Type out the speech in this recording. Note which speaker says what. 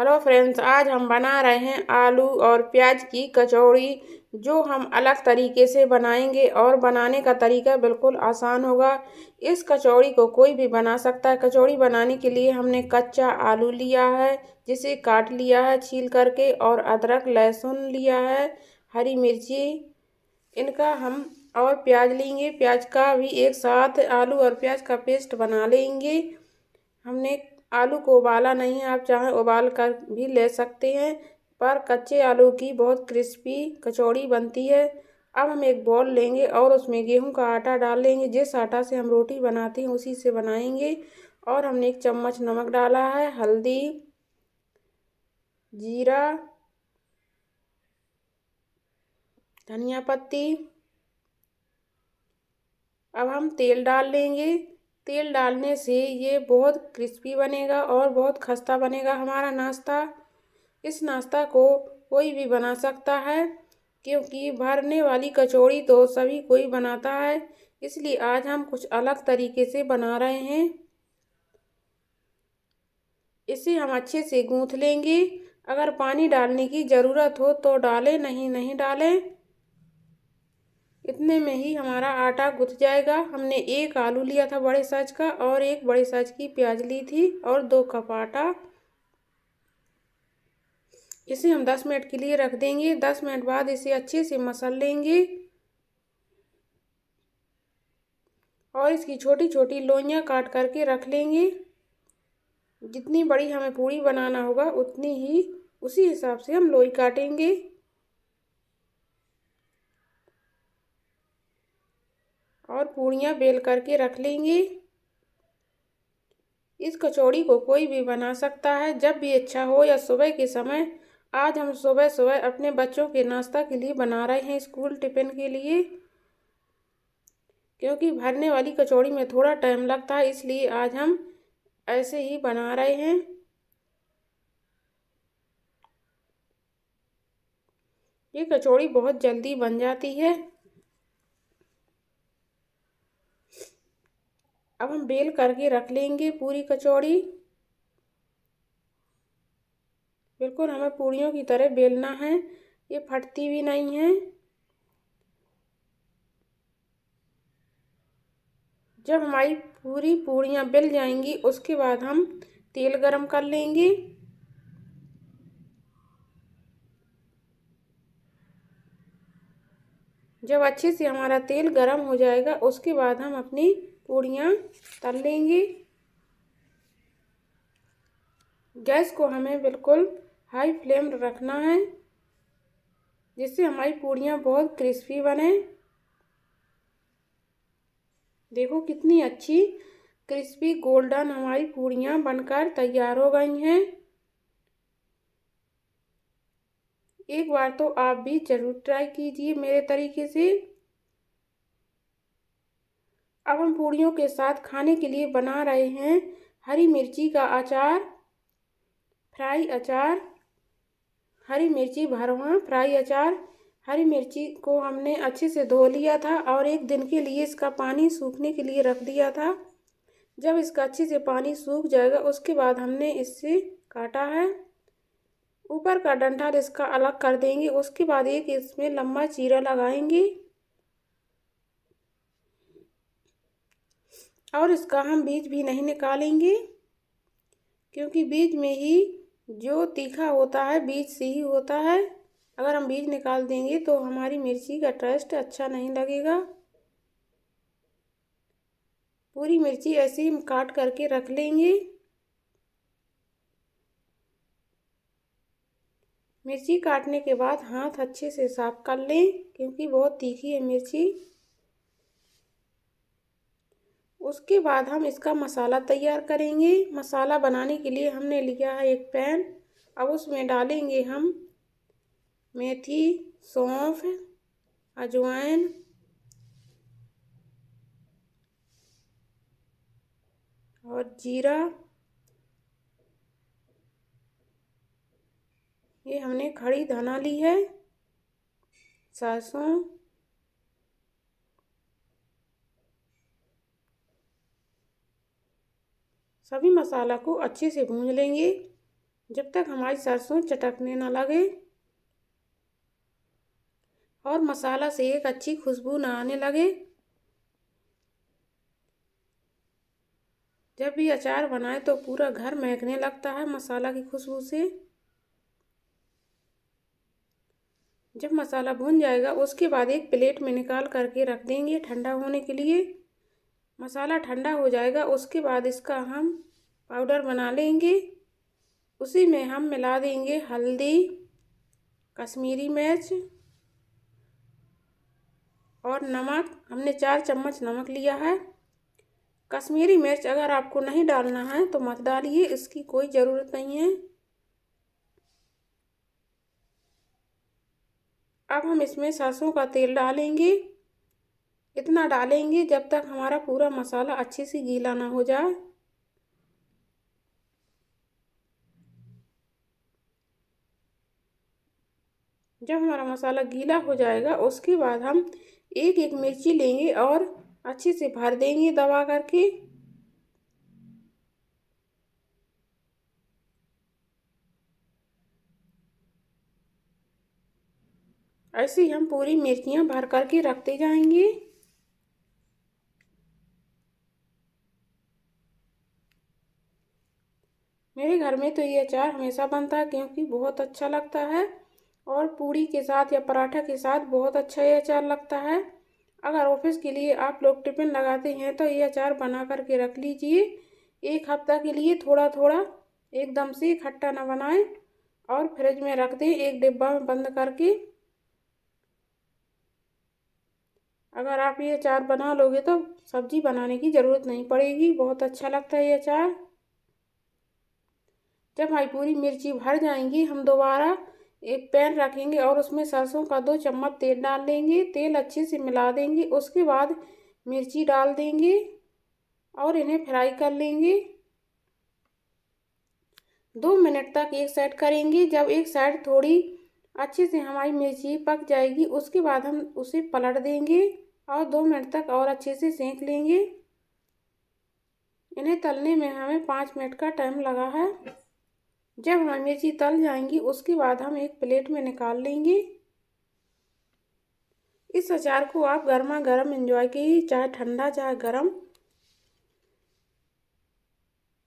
Speaker 1: hello friends आज हम बना रहे हैं आलू और प्याज की कचौड़ी जो हम अलग तरीके से बनाएंगे और बनाने का तरीका बिल्कुल आसान होगा इस कचौड़ी को कोई भी बना सकता है कचौड़ी बनाने के लिए हमने कच्चा आलू लिया है जिसे काट लिया है छील करके और अदरक लहसुन लिया है हरी मिर्ची इनका हम और प्याज लेंगे प्याज का भी एक साथ आलू और प्याज का पेस्ट बना लेंगे हमने आलू को उबाला नहीं है आप चाहें उबाल कर भी ले सकते हैं पर कच्चे आलू की बहुत क्रिस्पी कचौड़ी बनती है अब हम एक बॉल लेंगे और उसमें गेहूं का आटा डाल लेंगे जिस आटा से हम रोटी बनाते हैं उसी से बनाएंगे और हमने एक चम्मच नमक डाला है हल्दी जीरा धनिया पत्ती अब हम तेल डाल लेंगे तेल डालने से ये बहुत क्रिस्पी बनेगा और बहुत खस्ता बनेगा हमारा नाश्ता इस नाश्ता को कोई भी बना सकता है क्योंकि भरने वाली कचौड़ी तो सभी कोई बनाता है इसलिए आज हम कुछ अलग तरीके से बना रहे हैं इसे हम अच्छे से गूँथ लेंगे अगर पानी डालने की ज़रूरत हो तो डालें नहीं नहीं डालें इतने में ही हमारा आटा गुथ जाएगा हमने एक आलू लिया था बड़े साइज का और एक बड़े साइज की प्याज ली थी और दो कप आटा इसे हम दस मिनट के लिए रख देंगे दस मिनट बाद इसे अच्छे से मसल लेंगे और इसकी छोटी छोटी लोइयाँ काट करके रख लेंगे जितनी बड़ी हमें पूरी बनाना होगा उतनी ही उसी हिसाब से हम लोई काटेंगे और पूड़ियाँ बेल करके रख लेंगे इस कचौड़ी को कोई भी बना सकता है जब भी अच्छा हो या सुबह के समय आज हम सुबह सुबह अपने बच्चों के नाश्ता के लिए बना रहे हैं स्कूल टिफ़िन के लिए क्योंकि भरने वाली कचौड़ी में थोड़ा टाइम लगता है इसलिए आज हम ऐसे ही बना रहे हैं ये कचौड़ी बहुत जल्दी बन जाती है अब हम बेल करके रख लेंगे पूरी कचौड़ी बिल्कुल हमें पूड़ियों की तरह बेलना है ये फटती भी नहीं है जब हमारी पूरी पूड़ियाँ बेल जाएंगी उसके बाद हम तेल गरम कर लेंगे जब अच्छे से हमारा तेल गरम हो जाएगा उसके बाद हम अपनी पूड़ियाँ तल लेंगे गैस को हमें बिल्कुल हाई फ्लेम रखना है जिससे हमारी पूड़ियाँ बहुत क्रिस्पी बने देखो कितनी अच्छी क्रिस्पी गोल्डन हमारी पूड़ियाँ बनकर तैयार हो गई हैं एक बार तो आप भी ज़रूर ट्राई कीजिए मेरे तरीके से अब हम पूड़ियों के साथ खाने के लिए बना रहे हैं हरी मिर्ची का अचार फ्राई अचार हरी मिर्ची भरवा फ्राई अचार हरी मिर्ची को हमने अच्छे से धो लिया था और एक दिन के लिए इसका पानी सूखने के लिए रख दिया था जब इसका अच्छे से पानी सूख जाएगा उसके बाद हमने इससे काटा है ऊपर का डंठल इसका अलग कर देंगे उसके बाद एक इसमें लंबा चीरा लगाएंगे और इसका हम बीज भी नहीं निकालेंगे क्योंकि बीज में ही जो तीखा होता है बीज से ही होता है अगर हम बीज निकाल देंगे तो हमारी मिर्ची का टेस्ट अच्छा नहीं लगेगा पूरी मिर्ची ऐसे ही काट करके रख लेंगे मिर्ची काटने के बाद हाथ अच्छे से साफ कर लें क्योंकि बहुत तीखी है मिर्ची उसके बाद हम इसका मसाला तैयार करेंगे मसाला बनाने के लिए हमने लिया है एक पैन अब उसमें डालेंगे हम मेथी सौंफ अजवाइन और जीरा ये हमने खड़ी धना ली है सरसों सभी मसाला को अच्छे से भून लेंगे जब तक हमारी सरसों चटकने ना लगे और मसाला से एक अच्छी खुशबू ना आने लगे जब भी अचार बनाए तो पूरा घर महकने लगता है मसाला की खुशबू से जब मसाला भुन जाएगा उसके बाद एक प्लेट में निकाल करके रख देंगे ठंडा होने के लिए मसाला ठंडा हो जाएगा उसके बाद इसका हम पाउडर बना लेंगे उसी में हम मिला देंगे हल्दी कश्मीरी मिर्च और नमक हमने चार चम्मच नमक लिया है कश्मीरी मिर्च अगर आपको नहीं डालना है तो मत डालिए इसकी कोई ज़रूरत नहीं है अब हम इसमें सरसों का तेल डालेंगे इतना डालेंगे जब तक हमारा पूरा मसाला अच्छे से गीला ना हो जाए जब हमारा मसाला गीला हो जाएगा उसके बाद हम एक एक मिर्ची लेंगे और अच्छे से भर देंगे दबा करके ऐसे ही हम पूरी मिर्चियाँ भर करके रखते जाएंगे मेरे घर में तो ये अचार हमेशा बनता है क्योंकि बहुत अच्छा लगता है और पूड़ी के साथ या पराठा के साथ बहुत अच्छा ये अचार लगता है अगर ऑफिस के लिए आप लोग टिफ़िन लगाते हैं तो ये अचार बना कर के रख लीजिए एक हफ्ता के लिए थोड़ा थोड़ा एकदम से खट्टा ना बनाएं और फ्रिज में रख दें एक डिब्बा में बंद करके अगर आप ये अचार बना लोगे तो सब्ज़ी बनाने की ज़रूरत नहीं पड़ेगी बहुत अच्छा लगता है ये अचार जब हमारी पूरी मिर्ची भर जाएंगी हम दोबारा एक पैन रखेंगे और उसमें सरसों का दो चम्मच तेल डाल देंगे तेल अच्छे से मिला देंगे उसके बाद मिर्ची डाल देंगे और इन्हें फ्राई कर लेंगे दो मिनट तक एक साइड करेंगे जब एक साइड थोड़ी अच्छे से हमारी मिर्ची पक जाएगी उसके बाद हम उसे पलट देंगे और दो मिनट तक और अच्छे से सेंक लेंगे इन्हें तलने में हमें पाँच मिनट का टाइम लगा है जब हमारी मिर्ची तल जाएंगी उसके बाद हम एक प्लेट में निकाल लेंगे इस अचार को आप गर्मा गर्म इंजॉय कीजिए चाहे ठंडा चाहे गर्म